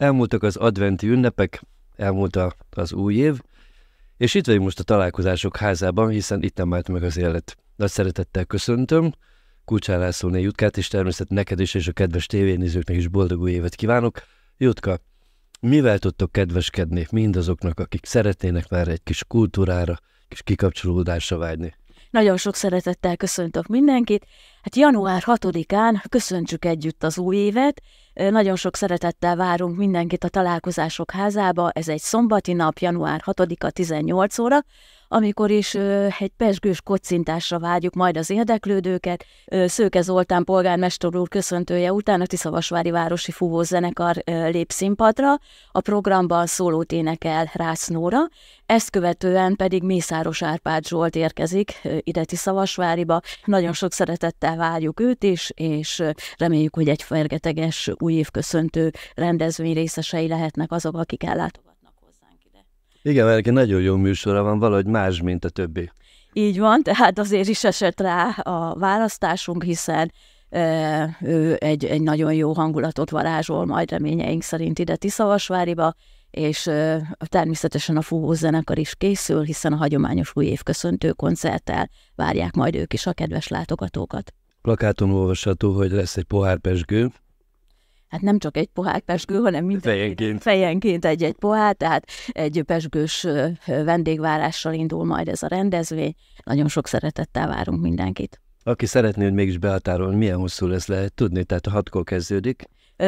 Elmúltak az adventi ünnepek, elmúlt az új év, és itt vagyunk most a találkozások házában, hiszen itt nem állt meg az élet. Nagy szeretettel köszöntöm, Kulcsán Lászlóné Jutkát, és természetesen neked is, és a kedves tévénézőknek is boldog új évet kívánok. Jutka, mivel tudtok kedveskedni mindazoknak, akik szeretnének már egy kis kultúrára, kis kikapcsolódásra vágyni? Nagyon sok szeretettel köszöntök mindenkit. Hát január 6-án köszöntsük együtt az új évet. Nagyon sok szeretettel várunk mindenkit a találkozások házába. Ez egy szombati nap, január 6-a 18 óra amikor is ö, egy pesgős kocintásra vágyjuk majd az érdeklődőket. Ö, Szőke Zoltán polgármester úr köszöntője után a Tiszavasvári Városi Fúvózenekar ö, lép színpadra, a programban szólót énekel Rácz Nóra, ezt követően pedig Mészáros Árpád Zsolt érkezik ö, ide Tiszavasváriba. Nagyon sok szeretettel várjuk őt is, és reméljük, hogy egy fergeteges új évköszöntő rendezvény részesei lehetnek azok, akik ellátogatnak. Igen, mert egy nagyon jó műsora van, valahogy más, mint a többi. Így van, tehát azért is esett rá a választásunk, hiszen e, ő egy, egy nagyon jó hangulatot varázsol majd reményeink szerint ide Tiszavasváriba, és e, természetesen a Fúvó zenekar is készül, hiszen a hagyományos új évköszöntő koncerttel várják majd ők is a kedves látogatókat. Plakáton olvasható, hogy lesz egy pohárpesgő, hát nem csak egy pohár pesgő, hanem minden fejenként, fejenként egy-egy pohár, tehát egy pesgős vendégvárással indul majd ez a rendezvény. Nagyon sok szeretettel várunk mindenkit. Aki szeretné, hogy mégis behatárolni, milyen hosszú lesz, lehet tudni, tehát a hatkor kezdődik.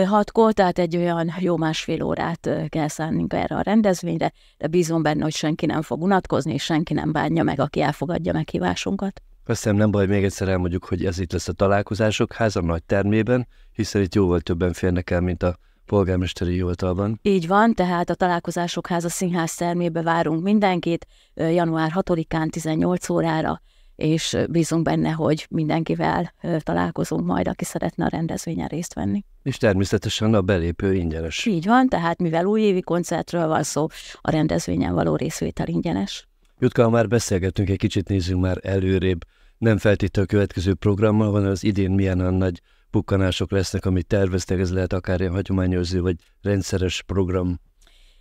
Hatkor, tehát egy olyan jó másfél órát kell szánnunk erre a rendezvényre, de bízom benne, hogy senki nem fog unatkozni, és senki nem bánja meg, aki elfogadja meghívásunkat. Azt nem baj, még egyszer elmondjuk, hogy ez itt lesz a találkozások háza nagy termében, hiszen itt jóval többen férnek el, mint a polgármesteri hivatalban. Így van, tehát a Találkozások Háza Színház termébe várunk mindenkit január 6-án 18 órára, és bízunk benne, hogy mindenkivel találkozunk majd, aki szeretne a rendezvényen részt venni. És természetesen a belépő ingyenes. Így van, tehát mivel újévi koncertről van szó, a rendezvényen való részvétel ingyenes. Jutka, már beszélgettünk egy kicsit, nézzünk már előrébb. Nem feltétlenül a következő programmal van, az idén milyen a nagy pukkanások lesznek, amit terveztek, ez lehet akár ilyen hagyományozó vagy rendszeres program.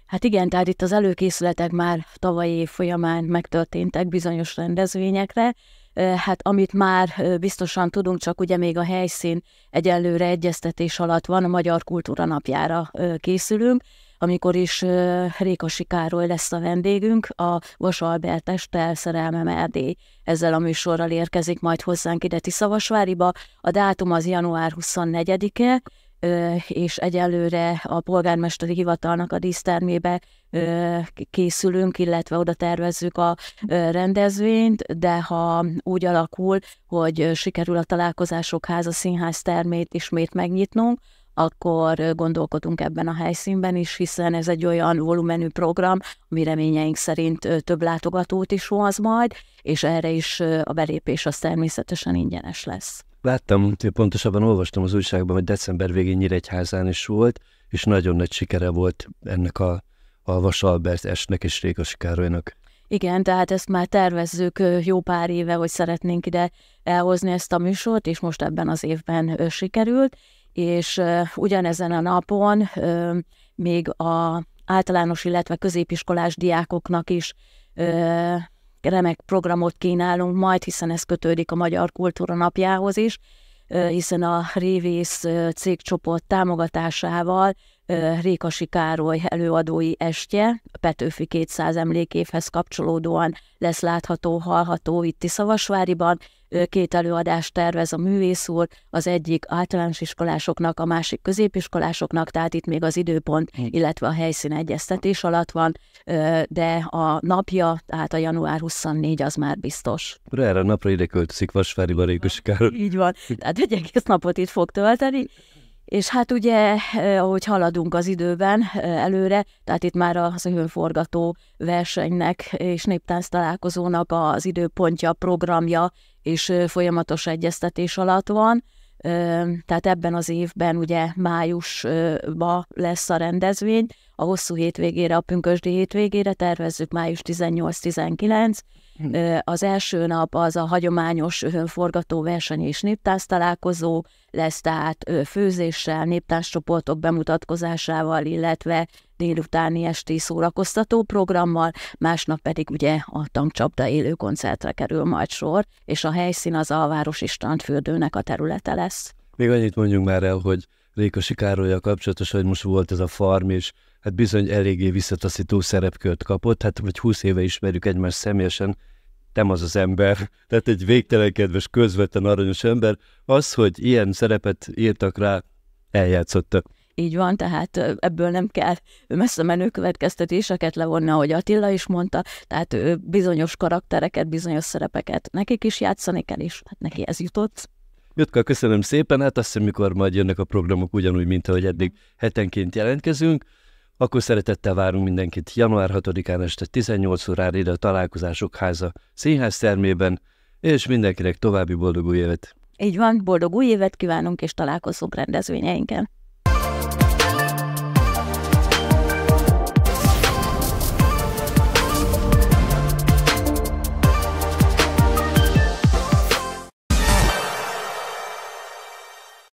Hát igen, tehát itt az előkészületek már tavalyi év folyamán megtörténtek bizonyos rendezvényekre, hát amit már biztosan tudunk, csak ugye még a helyszín egyelőre egyeztetés alatt van, a Magyar Kultúra Napjára készülünk, amikor is Rékosi Károly lesz a vendégünk, a Vas Albertes Telszerelmem Erdély. Ezzel a műsorral érkezik majd hozzánk ide Tiszavasváriba. A dátum az január 24-e, és egyelőre a polgármesteri hivatalnak a dísztermébe készülünk, illetve oda tervezzük a rendezvényt, de ha úgy alakul, hogy sikerül a találkozások háza színház termét ismét megnyitnunk, akkor gondolkodunk ebben a helyszínben is, hiszen ez egy olyan volumenű program, ami reményeink szerint több látogatót is hoz majd, és erre is a belépés az természetesen ingyenes lesz. Láttam, pontosabban olvastam az újságban, hogy december végén Nyíregyházán is volt, és nagyon nagy sikere volt ennek a, a Vas Albert esnek és Rékasi Károlynak. Igen, tehát ezt már tervezzük jó pár éve, hogy szeretnénk ide elhozni ezt a műsort, és most ebben az évben sikerült, és ugyanezen a napon még a általános, illetve középiskolás diákoknak is remek programot kínálunk majd, hiszen ez kötődik a Magyar Kultúra Napjához is, hiszen a Révész cégcsoport támogatásával Rékasi Károly előadói estje, Petőfi 200 emlékévhez kapcsolódóan lesz látható, hallható itt Tiszavasváriban. Két előadást tervez a művész úr, az egyik általános iskolásoknak, a másik középiskolásoknak, tehát itt még az időpont, illetve a helyszín egyeztetés alatt van, de a napja, tehát a január 24 az már biztos. Erre a napra ide költözik Vasvári Barékos Károly. Így van, tehát egy egész napot itt fog tölteni, és hát ugye, eh, ahogy haladunk az időben eh, előre, tehát itt már a szövőforgató versenynek és néptánc találkozónak az időpontja, programja és eh, folyamatos egyeztetés alatt van. Tehát ebben az évben ugye májusban lesz a rendezvény, a hosszú hétvégére, a pünkösdi hétvégére tervezzük május 18-19. Hm. Az első nap az a hagyományos forgató verseny és néptáz találkozó lesz, tehát főzéssel, néptázcsoportok bemutatkozásával, illetve délutáni esti szórakoztató programmal, másnap pedig ugye a tankcsapda élő koncertre kerül majd sor, és a helyszín az a Városi Strandfürdőnek a területe lesz. Még annyit mondjunk már el, hogy Rékosi Károlya kapcsolatos, hogy most volt ez a farm, és hát bizony eléggé visszataszító szerepkört kapott, hát vagy 20 éve ismerjük egymást személyesen, nem az az ember, tehát egy végtelen kedves, közvetlen aranyos ember, az, hogy ilyen szerepet írtak rá, eljátszotta. Így van, tehát ebből nem kell messze menő következtetéseket levonni, ahogy Attila is mondta, tehát ő bizonyos karaktereket, bizonyos szerepeket nekik is játszani kell, és hát neki ez jutott. Jutka, köszönöm szépen, hát azt hiszem, mikor majd jönnek a programok ugyanúgy, mint ahogy eddig hetenként jelentkezünk, akkor szeretettel várunk mindenkit január 6-án este 18 órára ide a Találkozások Háza színház termében, és mindenkinek további boldog új évet! Így van, boldog új évet kívánunk, és találkozunk rendezvényeinken!